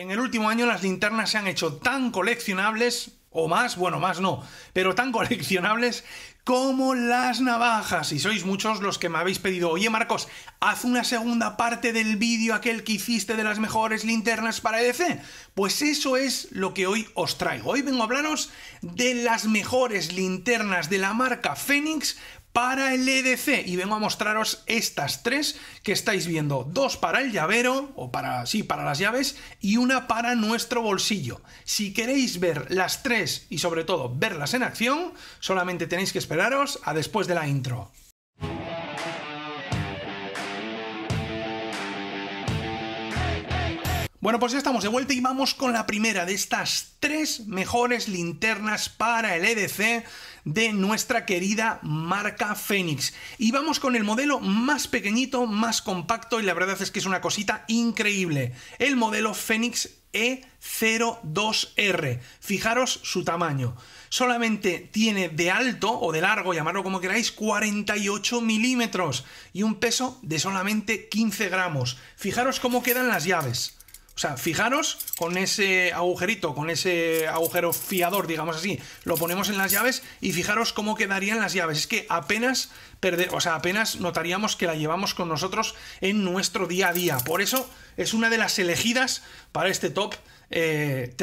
En el último año las linternas se han hecho tan coleccionables, o más, bueno, más no, pero tan coleccionables como las navajas. Y sois muchos los que me habéis pedido, oye Marcos, haz una segunda parte del vídeo aquel que hiciste de las mejores linternas para EDC. Pues eso es lo que hoy os traigo. Hoy vengo a hablaros de las mejores linternas de la marca Phoenix para el EDC y vengo a mostraros estas tres que estáis viendo, dos para el llavero o para sí, para las llaves y una para nuestro bolsillo. Si queréis ver las tres y sobre todo verlas en acción, solamente tenéis que esperaros a después de la intro. Bueno, pues ya estamos de vuelta y vamos con la primera de estas tres mejores linternas para el EDC de nuestra querida marca Fénix. Y vamos con el modelo más pequeñito, más compacto y la verdad es que es una cosita increíble. El modelo Fénix E02R. Fijaros su tamaño. Solamente tiene de alto o de largo, llamarlo como queráis, 48 milímetros y un peso de solamente 15 gramos. Fijaros cómo quedan las llaves. O sea, fijaros con ese agujerito, con ese agujero fiador, digamos así, lo ponemos en las llaves y fijaros cómo quedarían las llaves. Es que apenas o sea, apenas notaríamos que la llevamos con nosotros en nuestro día a día. Por eso es una de las elegidas para este top 3, eh,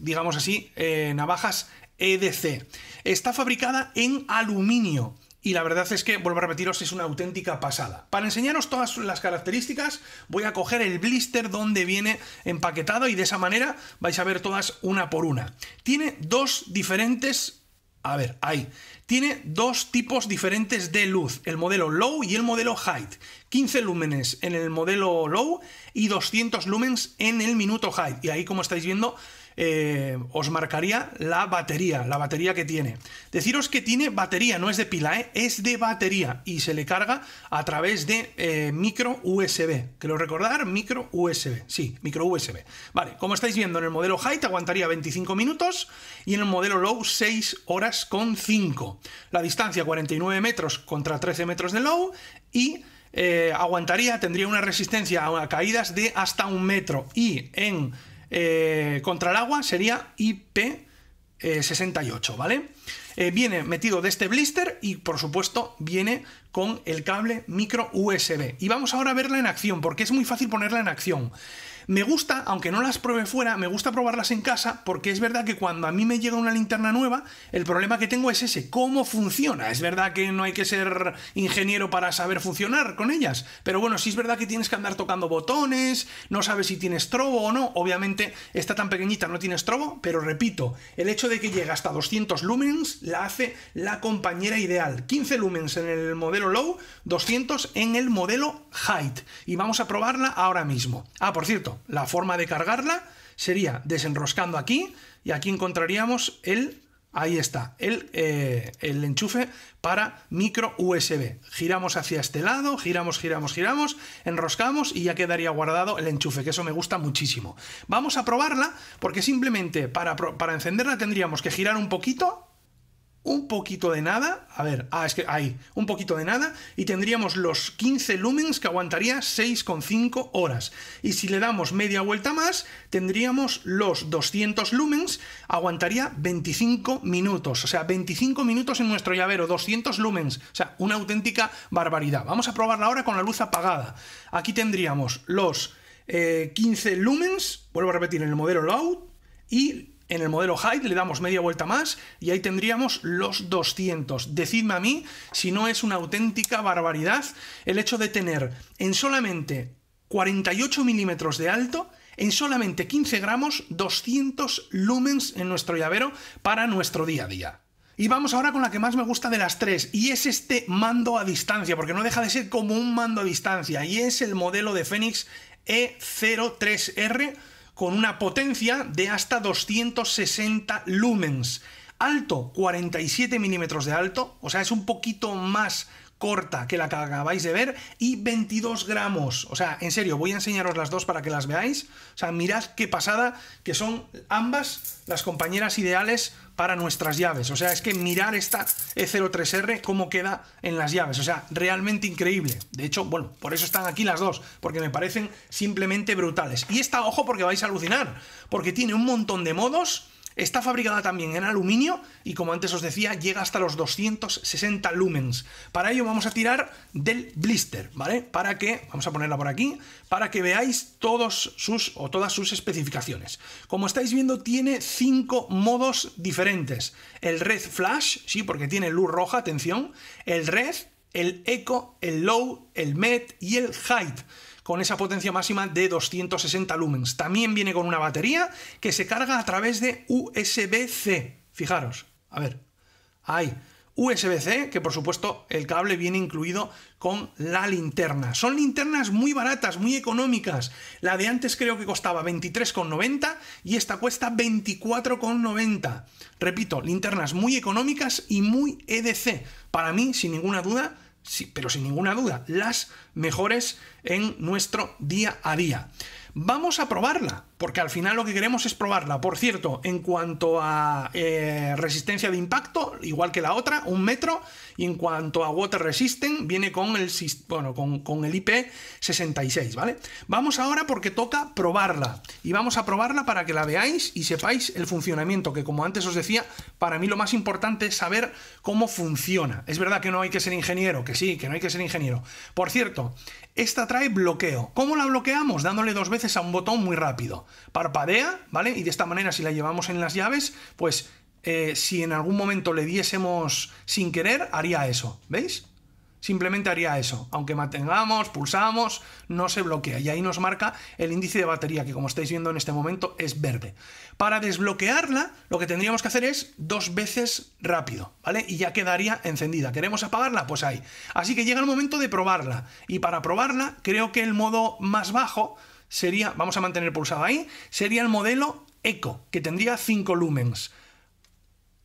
digamos así, eh, navajas EDC. Está fabricada en aluminio y la verdad es que, vuelvo a repetiros, es una auténtica pasada. Para enseñaros todas las características, voy a coger el blister donde viene empaquetado y de esa manera vais a ver todas una por una. Tiene dos diferentes... A ver, ahí. Tiene dos tipos diferentes de luz, el modelo low y el modelo high. 15 lúmenes en el modelo low y 200 lúmenes en el minuto high. Y ahí, como estáis viendo, eh, os marcaría la batería, la batería que tiene. Deciros que tiene batería, no es de pila, ¿eh? es de batería y se le carga a través de eh, micro USB. Quiero recordar, micro USB. Sí, micro USB. Vale, como estáis viendo, en el modelo Height aguantaría 25 minutos y en el modelo Low 6 horas con 5. La distancia 49 metros contra 13 metros de Low y... aguantaría, tendría una resistencia a caídas de hasta un metro y en eh, contra el agua sería IP68, eh, ¿vale? Eh, viene metido de este blister y por supuesto viene con el cable micro USB. Y vamos ahora a verla en acción porque es muy fácil ponerla en acción. Me gusta, aunque no las pruebe fuera, me gusta probarlas en casa porque es verdad que cuando a mí me llega una linterna nueva, el problema que tengo es ese, cómo funciona. Es verdad que no hay que ser ingeniero para saber funcionar con ellas, pero bueno, sí es verdad que tienes que andar tocando botones, no sabes si tienes trobo o no. Obviamente, está tan pequeñita no tiene trobo. pero repito, el hecho de que llegue hasta 200 lumens la hace la compañera ideal. 15 lumens en el modelo low, 200 en el modelo height. Y vamos a probarla ahora mismo. Ah, por cierto, la forma de cargarla sería desenroscando aquí y aquí encontraríamos el, ahí está, el, eh, enchufe para micro USB. Giramos hacia este lado, giramos, giramos, giramos, enroscamos y ya quedaría guardado el enchufe, que eso me gusta muchísimo. Vamos a probarla porque simplemente para encenderla tendríamos que girar un poquito un poquito de nada, a ver, ah, es que hay un poquito de nada, y tendríamos los 15 lumens que aguantaría 6,5 horas. Y si le damos media vuelta más, tendríamos los 200 lumens, aguantaría 25 minutos, o sea, 25 minutos en nuestro llavero, 200 lumens, o sea, una auténtica barbaridad. Vamos a probarla ahora con la luz apagada. Aquí tendríamos los 15 eh, lumens, vuelvo a repetir, en el modelo loud y en el modelo height le damos media vuelta más y ahí tendríamos los 200. Decidme a mí si no es una auténtica barbaridad el hecho de tener en solamente 48 milímetros de alto, en solamente 15 gramos, 200 lumens en nuestro llavero para nuestro día a día. Y vamos ahora con la que más me gusta de las tres, y es este mando a distancia, porque no deja de ser como un mando a distancia, y es el modelo de Fenix E03R con una potencia de hasta 260 lumens. Alto, 47 milímetros de alto, o sea, es un poquito más corta que la que acabáis de ver y 22 gramos. O sea, en serio, voy a enseñaros las dos para que las veáis. O sea, mirad qué pasada que son ambas las compañeras ideales para nuestras llaves. O sea, es que mirar esta E03R cómo queda en las llaves. O sea, realmente increíble. De hecho, bueno, por eso están aquí las dos, porque me parecen simplemente brutales. Y esta, ojo, porque vais a alucinar, porque tiene un montón de modos Está fabricada también en aluminio y como antes os decía, llega hasta los 260 lumens. Para ello vamos a tirar del blister, ¿vale? Para que, vamos a ponerla por aquí, para que veáis todos sus o todas sus especificaciones. Como estáis viendo, tiene cinco modos diferentes. El red flash, sí, porque tiene luz roja, atención. El red, el eco, el low, el med y el height con esa potencia máxima de 260 lumens. También viene con una batería que se carga a través de USB-C. Fijaros, a ver, hay USB-C, que por supuesto el cable viene incluido con la linterna. Son linternas muy baratas, muy económicas. La de antes creo que costaba 23,90 y esta cuesta 24,90. Repito, linternas muy económicas y muy EDC. Para mí, sin ninguna duda, sí, pero sin ninguna duda, las mejores en nuestro día a día. Vamos a probarla, porque al final lo que queremos es probarla. Por cierto, en cuanto a eh, resistencia de impacto, igual que la otra, un metro, y en cuanto a water resistant, viene con el, bueno, con, con el IP66, ¿vale? Vamos ahora porque toca probarla, y vamos a probarla para que la veáis y sepáis el funcionamiento, que como antes os decía, para mí lo más importante es saber cómo funciona. Es verdad que no hay que ser ingeniero, que sí, que no hay que ser ingeniero. Por cierto, esta trae bloqueo. ¿Cómo la bloqueamos? Dándole dos veces a un botón muy rápido. Parpadea, ¿vale? Y de esta manera, si la llevamos en las llaves, pues eh, si en algún momento le diésemos sin querer, haría eso, ¿veis? Simplemente haría eso. Aunque mantengamos, pulsamos, no se bloquea. Y ahí nos marca el índice de batería, que como estáis viendo en este momento es verde. Para desbloquearla, lo que tendríamos que hacer es dos veces rápido, ¿vale? Y ya quedaría encendida. ¿Queremos apagarla? Pues ahí. Así que llega el momento de probarla. Y para probarla, creo que el modo más bajo sería, vamos a mantener pulsado ahí, sería el modelo Eco, que tendría 5 lumens.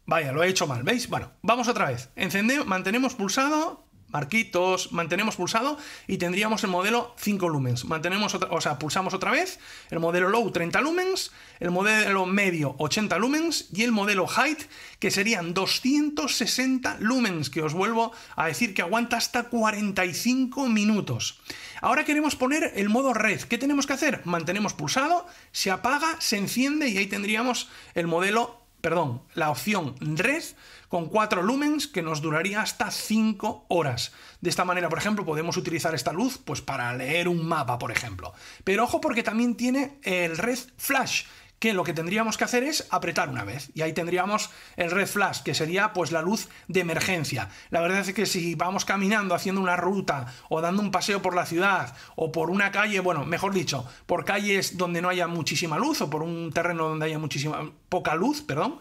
Vaya, lo he hecho mal, ¿veis? Bueno, vamos otra vez. Encendemos, mantenemos pulsado, Marquitos, mantenemos pulsado y tendríamos el modelo 5 lumens. Mantenemos o sea, pulsamos otra vez, el modelo low 30 lumens, el modelo medio 80 lumens y el modelo height que serían 260 lumens, que os vuelvo a decir que aguanta hasta 45 minutos. Ahora queremos poner el modo red. ¿Qué tenemos que hacer? Mantenemos pulsado, se apaga, se enciende y ahí tendríamos el modelo perdón, la opción red con 4 lumens que nos duraría hasta 5 horas. De esta manera, por ejemplo, podemos utilizar esta luz pues, para leer un mapa, por ejemplo. Pero ojo porque también tiene el red flash que lo que tendríamos que hacer es apretar una vez y ahí tendríamos el red flash que sería pues la luz de emergencia la verdad es que si vamos caminando haciendo una ruta o dando un paseo por la ciudad o por una calle bueno mejor dicho por calles donde no haya muchísima luz o por un terreno donde haya muchísima poca luz perdón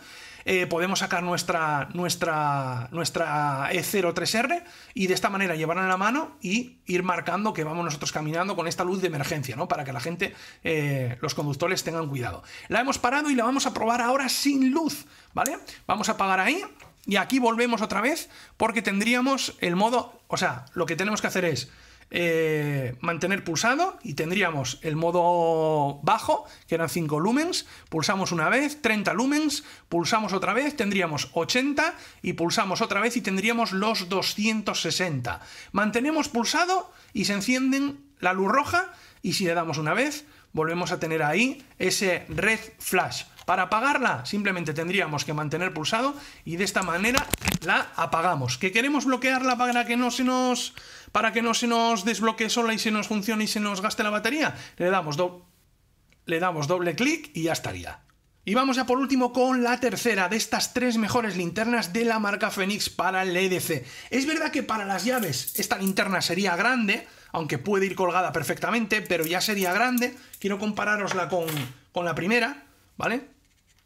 eh, podemos sacar nuestra, nuestra, nuestra E03R y de esta manera llevarla en la mano y ir marcando que vamos nosotros caminando con esta luz de emergencia, ¿no? Para que la gente, eh, los conductores tengan cuidado. La hemos parado y la vamos a probar ahora sin luz, ¿vale? Vamos a apagar ahí. Y aquí volvemos otra vez porque tendríamos el modo, o sea, lo que tenemos que hacer es eh, mantener pulsado y tendríamos el modo bajo, que eran 5 lumens, pulsamos una vez, 30 lumens, pulsamos otra vez, tendríamos 80 y pulsamos otra vez y tendríamos los 260. Mantenemos pulsado y se encienden la luz roja y si le damos una vez, volvemos a tener ahí ese red flash. Para apagarla simplemente tendríamos que mantener pulsado y de esta manera la apagamos. ¿Que queremos bloquearla para que no se nos para que no se nos desbloquee sola y se nos funcione y se nos gaste la batería, le damos, le damos doble clic y ya estaría. Y vamos ya por último con la tercera de estas tres mejores linternas de la marca Fenix para el EDC. Es verdad que para las llaves esta linterna sería grande, aunque puede ir colgada perfectamente, pero ya sería grande. Quiero compararosla con, con la primera, ¿vale?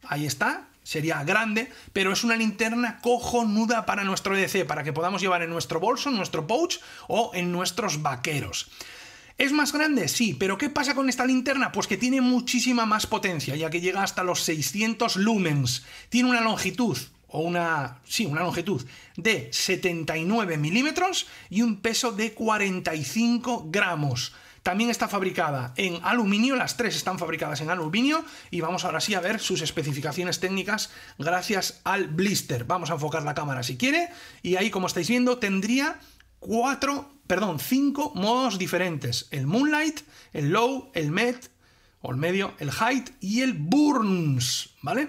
Ahí está, sería grande, pero es una linterna cojonuda para nuestro EDC, para que podamos llevar en nuestro bolso, en nuestro pouch o en nuestros vaqueros. ¿Es más grande? Sí, pero ¿qué pasa con esta linterna? Pues que tiene muchísima más potencia, ya que llega hasta los 600 lumens. Tiene una longitud, o una, sí, una longitud de 79 milímetros y un peso de 45 gramos. También está fabricada en aluminio, las tres están fabricadas en aluminio y vamos ahora sí a ver sus especificaciones técnicas gracias al blister. Vamos a enfocar la cámara si quiere y ahí como estáis viendo tendría cuatro, perdón, cinco modos diferentes. El Moonlight, el Low, el Med o el Medio, el Height y el Burns, ¿vale?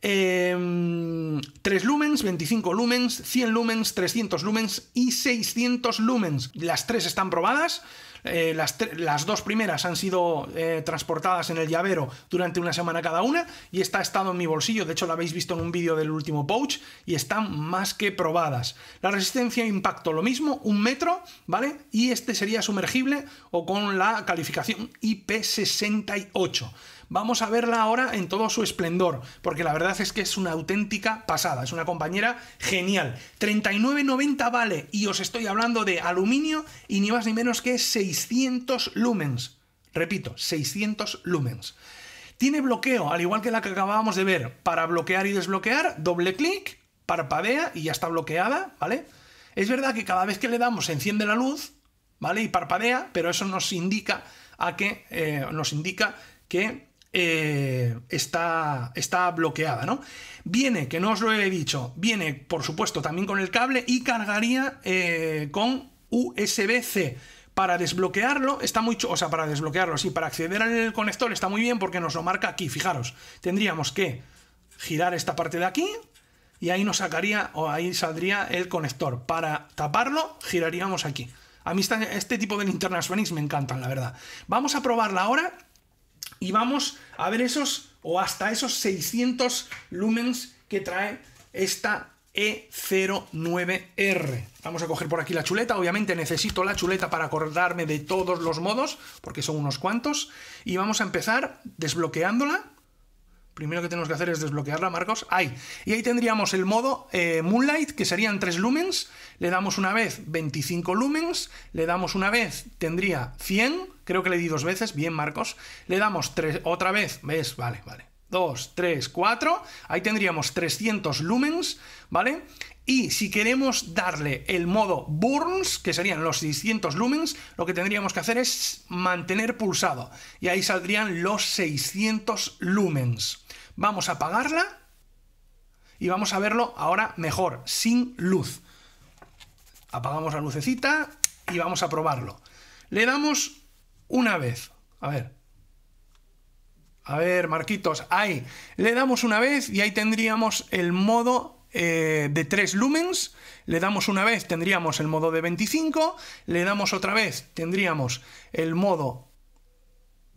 3 em, lumens, 25 lumens, 100 lumens, 300 lumens y 600 lumens. Las tres están probadas. Eh, las, dos primeras han sido eh, transportadas en el llavero durante una semana cada una y esta ha estado en mi bolsillo, de hecho la habéis visto en un vídeo del último pouch y están más que probadas. La resistencia a impacto, lo mismo, un metro, ¿vale? Y este sería sumergible o con la calificación IP68 vamos a verla ahora en todo su esplendor, porque la verdad es que es una auténtica pasada, es una compañera genial. 39,90 vale, y os estoy hablando de aluminio y ni más ni menos que 600 lumens. Repito, 600 lumens. Tiene bloqueo, al igual que la que acabábamos de ver, para bloquear y desbloquear, doble clic, parpadea y ya está bloqueada, ¿vale? Es verdad que cada vez que le damos enciende la luz, ¿vale? Y parpadea, pero eso nos indica a que eh, nos indica que eh, está, está bloqueada, ¿no? Viene, que no os lo he dicho, viene por supuesto también con el cable y cargaría eh, con USB-C. Para desbloquearlo está muy chulo, o sea, para desbloquearlo, sí, para acceder al conector está muy bien porque nos lo marca aquí, fijaros. Tendríamos que girar esta parte de aquí y ahí nos sacaría o ahí saldría el conector. Para taparlo, giraríamos aquí. A mí este tipo de linternas Fenix me encantan, la verdad. Vamos a probarla ahora y vamos a ver esos o hasta esos 600 lumens que trae esta E09R. Vamos a coger por aquí la chuleta, obviamente necesito la chuleta para acordarme de todos los modos, porque son unos cuantos, y vamos a empezar desbloqueándola primero que tenemos que hacer es desbloquearla, Marcos. Ahí. Y ahí tendríamos el modo eh, Moonlight, que serían 3 lumens. Le damos una vez 25 lumens. Le damos una vez, tendría 100. Creo que le di dos veces. Bien, Marcos. Le damos otra vez. ¿Ves? Vale, vale. 2, 3, 4. Ahí tendríamos 300 lumens, ¿vale? Y si queremos darle el modo burns, que serían los 600 lumens, lo que tendríamos que hacer es mantener pulsado. Y ahí saldrían los 600 lumens. Vamos a apagarla y vamos a verlo ahora mejor, sin luz. Apagamos la lucecita y vamos a probarlo. Le damos una vez. A ver. A ver, Marquitos, ahí. Le damos una vez y ahí tendríamos el modo eh, de tres lumens, le damos una vez, tendríamos el modo de 25, le damos otra vez, tendríamos el modo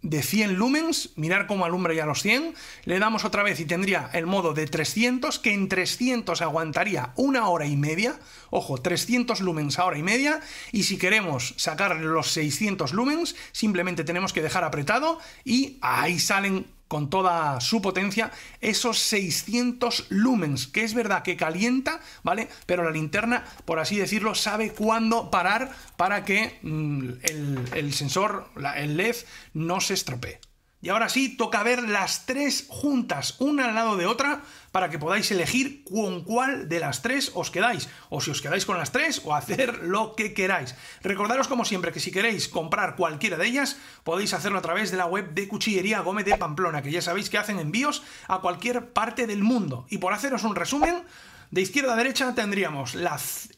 de 100 lumens, mirar cómo alumbra ya los 100, le damos otra vez y tendría el modo de 300, que en 300 aguantaría una hora y media, ojo, 300 lumens a hora y media, y si queremos sacar los 600 lumens, simplemente tenemos que dejar apretado y ahí salen con toda su potencia esos 600 lumens, que es verdad que calienta, ¿vale? Pero la linterna, por así decirlo, sabe cuándo parar para que mm, el, sensor, el LED, no se estropee. Y ahora sí, toca ver las tres juntas, una al lado de otra, para que podáis elegir con cuál de las tres os quedáis. O si os quedáis con las tres, o hacer lo que queráis. Recordaros, como siempre, que si queréis comprar cualquiera de ellas, podéis hacerlo a través de la web de Cuchillería Gómez de Pamplona, que ya sabéis que hacen envíos a cualquier parte del mundo. Y por haceros un resumen, de izquierda a derecha tendríamos la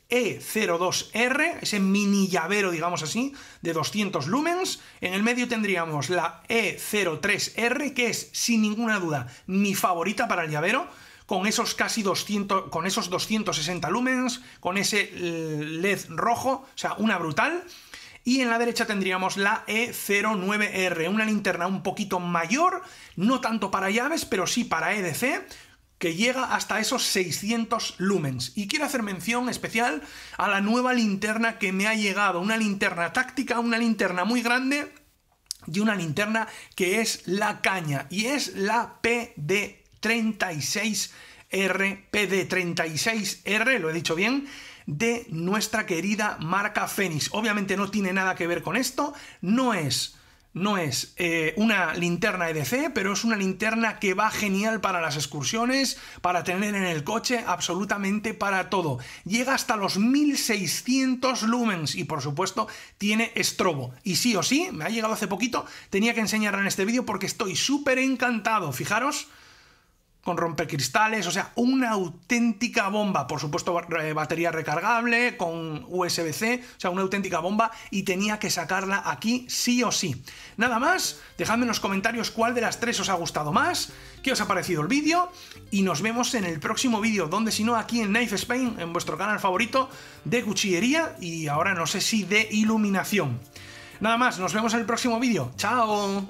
E02R, ese mini llavero, digamos así, de 200 lumens. En el medio tendríamos la E03R, que es, sin ninguna duda, mi favorita para el llavero con esos casi 200, con esos 260 lumens, con ese LED rojo, o sea, una brutal. Y en la derecha tendríamos la E09R, una linterna un poquito mayor, no tanto para llaves, pero sí para EDC, que llega hasta esos 600 lumens. Y quiero hacer mención especial a la nueva linterna que me ha llegado, una linterna táctica, una linterna muy grande y una linterna que es la caña y es la PD36R, PD36R, lo he dicho bien, de nuestra querida marca Fénix. Obviamente no tiene nada que ver con esto, no es no es eh, una linterna EDC, pero es una linterna que va genial para las excursiones, para tener en el coche, absolutamente para todo. Llega hasta los 1600 lumens y por supuesto tiene estrobo. Y sí o sí, me ha llegado hace poquito, tenía que enseñarla en este vídeo porque estoy súper encantado. Fijaros, con cristales, o sea, una auténtica bomba. Por supuesto, batería recargable, con USB-C, o sea, una auténtica bomba y tenía que sacarla aquí sí o sí. Nada más, dejadme en los comentarios cuál de las tres os ha gustado más, qué os ha parecido el vídeo y nos vemos en el próximo vídeo, donde si no aquí en Knife Spain, en vuestro canal favorito de cuchillería y ahora no sé si de iluminación. Nada más, nos vemos en el próximo vídeo. ¡Chao!